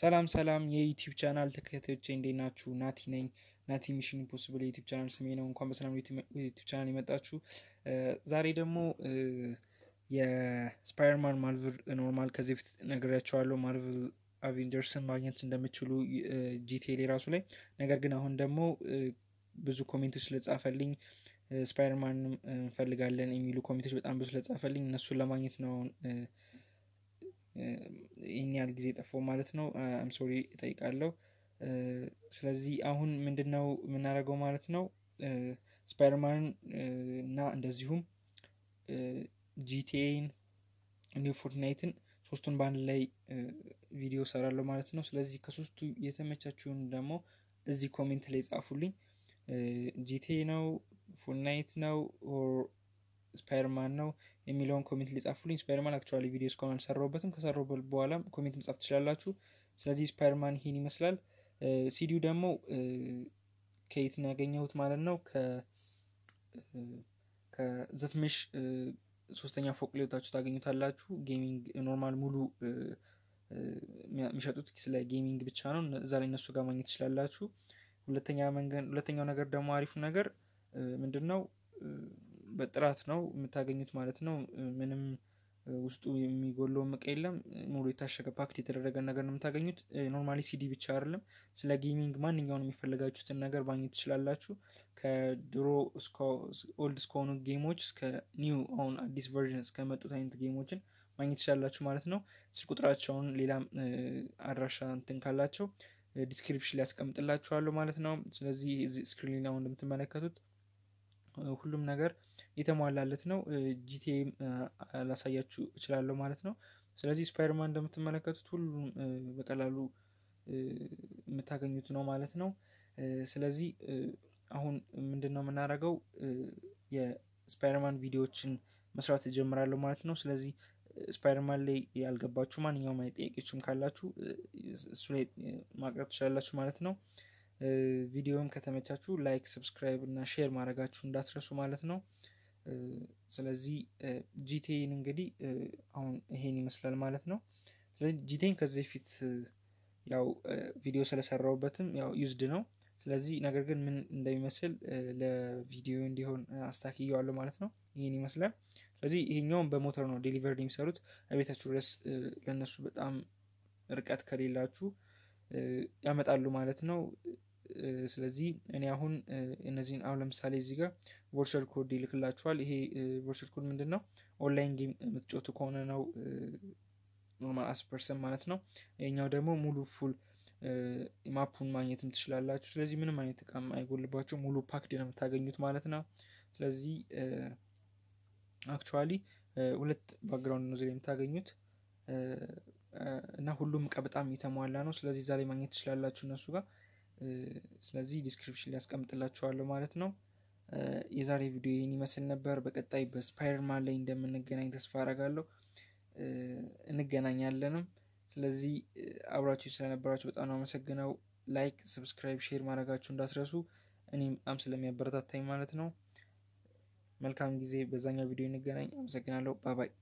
ሰላም ሰላም የዩቲብ ቻናል ተከታዮች እንዴት ናችሁ? ናቲ ነኝ። ናቲ ሚሽን ኢምፖስብል የዩቲዩብ ቻናል ስሜ ነው። እንኳን በሰላም ዩቲብ ቻናል የመጣችሁ። ዛሬ ደግሞ የስፓይደርማን ማርቨል ኖርማል ከዚህ በፊት ነግሬያቸዋለሁ። ማርቨል አቬንጀርስን ማግኘት እንደምችሉ ጂቴሌ ራሱ ላይ ነገር ግን አሁን ደግሞ ብዙ ኮሜንቶች ስለጻፈልኝ ስፓይደርማን እንፈልጋለን የሚሉ ኮሜንቶች በጣም ብዙ ስለጻፈልኝ እነሱን ለማግኘት ነው ይህን ያህል ጊዜ ጠፋው ማለት ነው። አም ሶሪ ስለዚህ አሁን ምንድን ነው የምናደርገው ማለት ነው ስፓይደርማንን እና እንደዚሁም ጂቲኤን እንዲሁም ፎርትናይትን ሶስቱን በአንድ ላይ ቪዲዮ ሰራለሁ ማለት ነው። ስለዚህ ከሶስቱ የተመቻችውን ደግሞ እዚህ ኮሜንት ላይ ጻፉልኝ። ጂቲኤ ነው ፎርትናይት ነው ስፓይደርማን ነው የሚለውን ኮሜንት ሊጻፉልኝ። ስፓይደርማን አክቹዋሊ ቪዲዮ እስካሁን አልሰራሁበትም። ከሰራው በኋላም ኮሜንት መጻፍ ትችላላችሁ። ስለዚህ ስፓይደርማን ይሄን ይመስላል። ሲዲዩ ደግሞ ከየት ነው ያገኘሁት ማለት ነው ከዘፍሜሽ ሶስተኛ ፎቅ ሊወታችሁ ታገኙታላችሁ። ጌሚንግ ኖርማል ሙሉ የሚሸጡት ስለ ጌሚንግ ብቻ ነው። እዛ ላይ እነሱ ጋር ማግኘት ትችላላችሁ። ሁለተኛው ነገር ደግሞ አሪፉ ነገር ምንድን ነው? በጥራት ነው የምታገኙት ማለት ነው። ምንም ውስጡ የሚጎለው እቃ የለም። ሙሉ የታሸገ ፓክት የተደረገ ነገር ነው የምታገኙት። ኖርማሊ ሲዲ ብቻ አይደለም፣ ስለ ጌሚንግ ማንኛውን የሚፈለጋችሁትን ነገር ማግኘት ትችላላችሁ። ከድሮ ኦልድ እስከሆኑ ጌሞች እስከ ኒው አሁን አዲስ ቨርዥን እስከመጡት አይነት ጌሞችን ማግኘት ትችላላችሁ ማለት ነው። ስልክ ቁጥራቸውን ሌላም አድራሻ እንትን ካላቸው ዲስክሪፕሽን ሊያስቀምጥላችኋለሁ ማለት ነው። ስለዚህ ስክሪን ላይ እንደምትመለከቱት ሁሉም ነገር የተሟላለት ነው። ጂቲኤም ላሳያችሁ እችላለሁ ማለት ነው። ስለዚህ ስፓይደርማን እንደምትመለከቱት ሁሉም በቀላሉ የምታገኙት ነው ማለት ነው። ስለዚህ አሁን ምንድን ነው የምናደርገው? የስፓይደርማን ቪዲዮዎችን መስራት እጀምራለሁ ማለት ነው። ስለዚህ ስፓይደርማን ላይ ያልገባችሁ ማንኛውም አይነት ጥያቄዎችም ካላችሁ እሱ ላይ ማቅረብ ትችላላችሁ ማለት ነው። ቪዲዮም ከተመቻችሁ ላይክ፣ ሰብስክራይብ እና ሼር ማድረጋችሁ እንዳትረሱ ማለት ነው። ስለዚህ ጂቴን እንግዲህ አሁን ይሄን ይመስላል ማለት ነው። ስለዚህ ጂቴን ከዚህ በፊት ያው ቪዲዮ ስለሰራውበትም ያው ዩዝድ ነው። ስለዚህ ነገር ግን ምን እንደሚመስል ለቪዲዮ እንዲሆን አስታክየዋለሁ ማለት ነው። ይህን ይመስላል። ስለዚህ ይሄኛውን በሞተር ነው ዴሊቨርድ የሚሰሩት ቤታችሁ ድረስ ለእነሱ በጣም ርቀት ከሌላችሁ ያመጣሉ ማለት ነው። ስለዚህ እኔ አሁን እነዚህን አሁን ለምሳሌ እዚህ ጋር ቮርቸር ኮድ ይልክላችኋል። ይሄ ቮርቸር ኮድ ምንድን ነው? ኦንላይን ጌም የምትጮቱ ከሆነ ነው ኖርማል አስ ማለት ነው። ይኛው ደግሞ ሙሉ ፉል ማፑን ማግኘትም ትችላላችሁ። ስለዚህ ምንም አይነት እቃ አይጎልባቸው ሙሉ ፓክድ ነው የምታገኙት ማለት ነው። ስለዚህ አክቹዋሊ ሁለት ባክግራውንድ ነው የምታገኙት እና ሁሉም እቃ በጣም የተሟላ ነው። ስለዚህ እዛ ላይ ማግኘት ትችላላችሁ እነሱ ጋር ስለዚህ ዲስክሪፕሽን ሊያስቀምጥላችኋለሁ ማለት ነው። የዛሬ ቪዲዮ ይህን ይመስል ነበር። በቀጣይ በስፓይደርማን ላይ እንደምንገናኝ ተስፋ አረጋለሁ። እንገናኛለንም። ስለዚህ አብራችሁ ስለነበራችሁ በጣም ነው አመሰግነው። ላይክ፣ ሰብስክራይብ፣ ሼር ማድረጋችሁ እንዳስረሱ እኔም በጣም ስለሚያበረታታኝ ማለት ነው። መልካም ጊዜ። በዛኛው ቪዲዮ እንገናኝ። አመሰግናለሁ። ባባይ